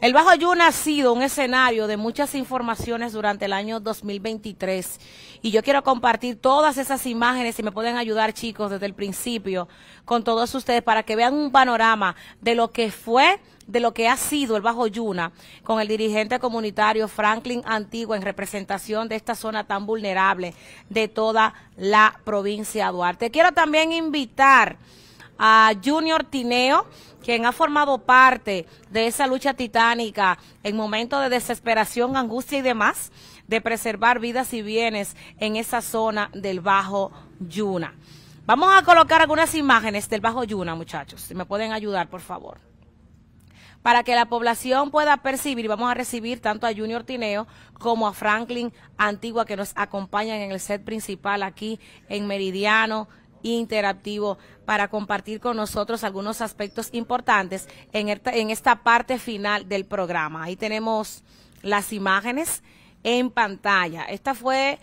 El Bajo Yuna ha sido un escenario de muchas informaciones durante el año 2023 y yo quiero compartir todas esas imágenes, y me pueden ayudar chicos desde el principio, con todos ustedes para que vean un panorama de lo que fue, de lo que ha sido el Bajo Yuna con el dirigente comunitario Franklin Antigua en representación de esta zona tan vulnerable de toda la provincia de Duarte. Quiero también invitar a Junior Tineo, quien ha formado parte de esa lucha titánica en momentos de desesperación, angustia y demás, de preservar vidas y bienes en esa zona del Bajo Yuna. Vamos a colocar algunas imágenes del Bajo Yuna, muchachos, si me pueden ayudar, por favor para que la población pueda percibir, vamos a recibir tanto a Junior Tineo como a Franklin Antigua que nos acompañan en el set principal aquí en Meridiano interactivo para compartir con nosotros algunos aspectos importantes en, esta parte final del programa. Ahí tenemos las imágenes en pantalla. Esta fue,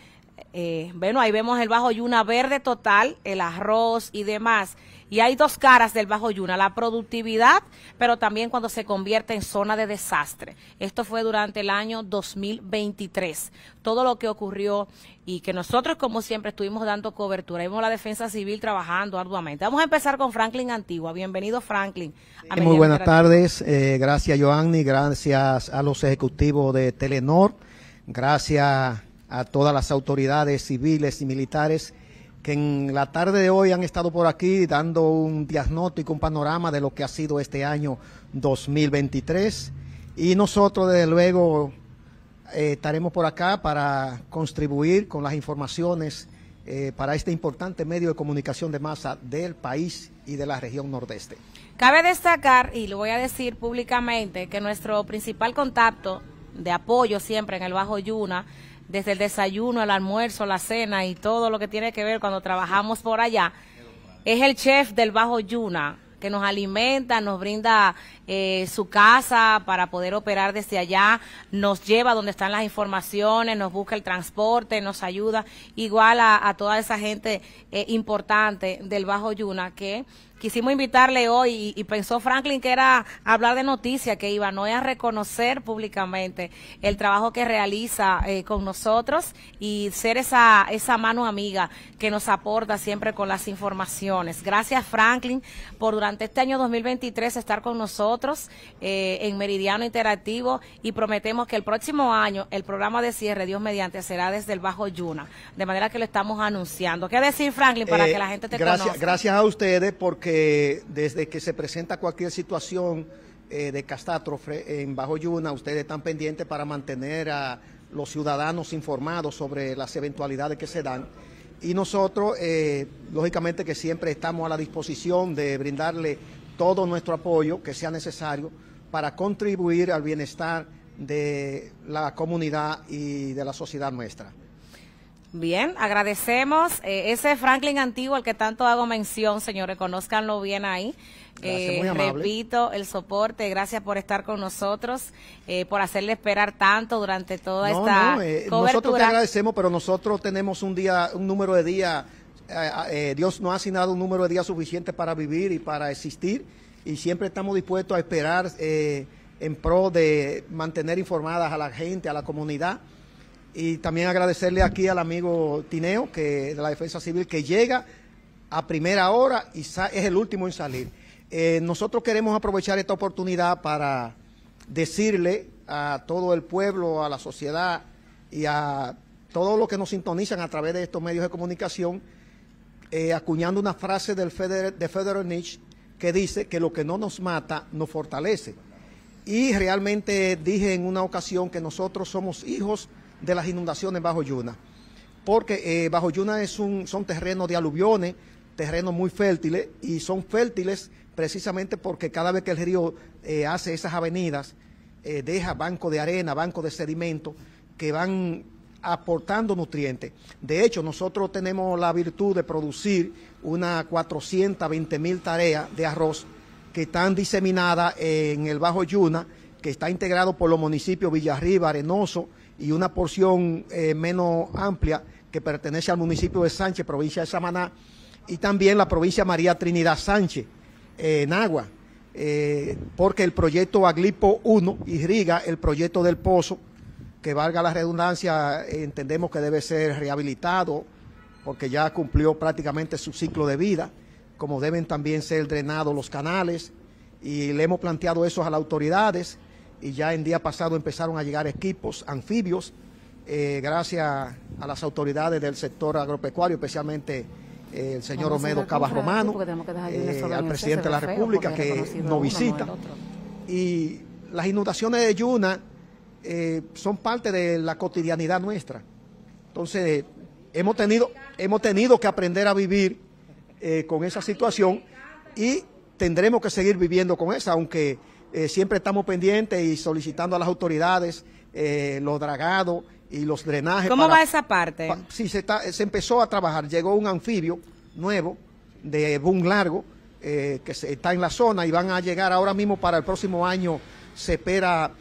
eh, bueno, ahí vemos el bajo yuna verde total, el arroz y demás. Y hay dos caras del Bajo Yuna, la productividad, pero también cuando se convierte en zona de desastre. Esto fue durante el año 2023. Todo lo que ocurrió y que nosotros, como siempre, estuvimos dando cobertura. Vimos la defensa civil trabajando arduamente. Vamos a empezar con Franklin Antigua. Bienvenido, Franklin. Muy buenas tardes. Eh, gracias, Joanny. Gracias a los ejecutivos de Telenor. Gracias a todas las autoridades civiles y militares que en la tarde de hoy han estado por aquí dando un diagnóstico, un panorama de lo que ha sido este año 2023. Y nosotros, desde luego, eh, estaremos por acá para contribuir con las informaciones eh, para este importante medio de comunicación de masa del país y de la región nordeste. Cabe destacar, y lo voy a decir públicamente, que nuestro principal contacto de apoyo siempre en el Bajo Yuna desde el desayuno, el almuerzo, la cena y todo lo que tiene que ver cuando trabajamos por allá. Es el chef del Bajo Yuna, que nos alimenta, nos brinda eh, su casa para poder operar desde allá, nos lleva donde están las informaciones, nos busca el transporte, nos ayuda, igual a, toda esa gente eh, importante del Bajo Yuna que quisimos invitarle hoy y, pensó Franklin que era hablar de noticias, que iba no es a reconocer públicamente el trabajo que realiza eh, con nosotros y ser esa, esa mano amiga que nos aporta siempre con las informaciones. Gracias Franklin por durante este año 2023 estar con nosotros eh, en Meridiano Interactivo y prometemos que el próximo año el programa de cierre, Dios mediante, será desde el Bajo Yuna, de manera que lo estamos anunciando. ¿Qué decir Franklin para eh, que la gente te conozca? Gracias a ustedes porque que desde que se presenta cualquier situación eh, de catástrofe en Bajo Yuna, ustedes están pendientes para mantener a los ciudadanos informados sobre las eventualidades que se dan. Y nosotros, eh, lógicamente que siempre estamos a la disposición de brindarle todo nuestro apoyo que sea necesario para contribuir al bienestar de la comunidad y de la sociedad nuestra. Bien, agradecemos eh, ese Franklin antiguo al que tanto hago mención, señores, conozcanlo bien ahí. Eh, repito, el soporte, gracias por estar con nosotros, eh, por hacerle esperar tanto durante toda esta Nosotros te agradecemos, pero nosotros tenemos un día, un número de días, Dios no ha asignado un número de días suficiente para vivir y para existir, y siempre estamos dispuestos a esperar en pro de mantener informadas a la gente, a la comunidad. Y también agradecerle aquí al amigo Tineo que de la Defensa Civil que llega a primera hora y es el último en salir. Eh, nosotros queremos aprovechar esta oportunidad para decirle a todo el pueblo, a la sociedad y a todos los que nos sintonizan a través de estos medios de comunicación, eh, acuñando una frase del Feder, de Federer Nietzsche que dice que lo que no nos mata nos fortalece. Y realmente dije en una ocasión que nosotros somos hijos de las inundaciones bajo Yuna, porque eh, bajo Yuna es un, son terrenos de aluviones, terrenos muy fértiles, y son fértiles precisamente porque cada vez que el río eh, hace esas avenidas, eh, deja banco de arena, banco de sedimento, que van aportando nutrientes. De hecho, nosotros tenemos la virtud de producir unas 420 mil tareas de arroz que están diseminadas en el Bajo Yuna, que está integrado por los municipios Villarriba, Arenoso, y una porción eh, menos amplia que pertenece al municipio de Sánchez, provincia de Samaná, y también la provincia María Trinidad Sánchez, eh, en agua, eh, porque el proyecto Aglipo 1 irriga el proyecto del pozo, que valga la redundancia, entendemos que debe ser rehabilitado, porque ya cumplió prácticamente su ciclo de vida, como deben también ser drenados los canales, y le hemos planteado eso a las autoridades y ya en día pasado empezaron a llegar equipos anfibios, eh, gracias a las autoridades del sector agropecuario, especialmente eh, el señor Omedo Cabas Romano, eh, al presidente de la República que nos visita. y las inundaciones de Yuna son parte de la cotidianidad nuestra. Entonces, hemos tenido, hemos tenido que aprender a vivir con esa situación y tendremos que seguir viviendo con esa, aunque eh, siempre estamos pendientes y solicitando a las autoridades eh, los dragados y los drenajes. ¿Cómo va esa parte? sí, se, empezó a trabajar. Llegó un anfibio nuevo de boom largo eh, que está en la zona y van a llegar ahora mismo para el próximo año. Se espera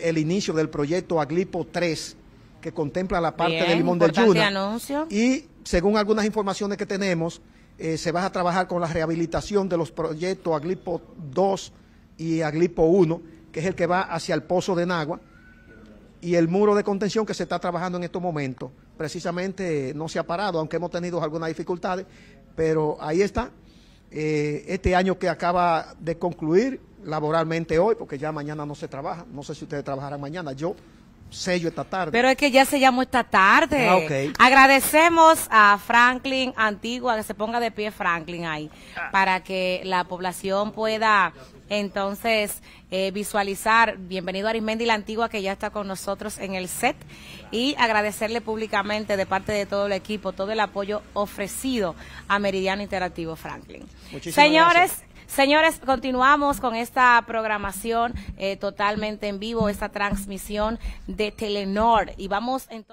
el, inicio del proyecto Aglipo 3 que contempla la parte Limón del Yuna. Y según algunas informaciones que tenemos, se va a trabajar con la rehabilitación de los proyectos Aglipo 2 y Aglipo 1, que es el que va hacia el pozo de Nagua, y el muro de contención que se está trabajando en estos momentos. Precisamente eh, no se ha parado, aunque hemos tenido algunas dificultades, pero ahí está. Eh, este año que acaba de concluir laboralmente hoy, porque ya mañana no se trabaja, no sé si ustedes trabajarán mañana, yo sello esta tarde. Pero es que ya se llamó esta tarde. Ah, Agradecemos a Franklin Antigua, que se ponga de pie Franklin ahí, ah. para que la población pueda entonces, eh, visualizar, bienvenido a Arismendi la Antigua que ya está con nosotros en el set y agradecerle públicamente de parte de todo el equipo todo el apoyo ofrecido a Meridiano Interactivo Franklin. Señores, Señores, continuamos con esta programación eh, totalmente en vivo, esta transmisión de Telenor. Y vamos entonces.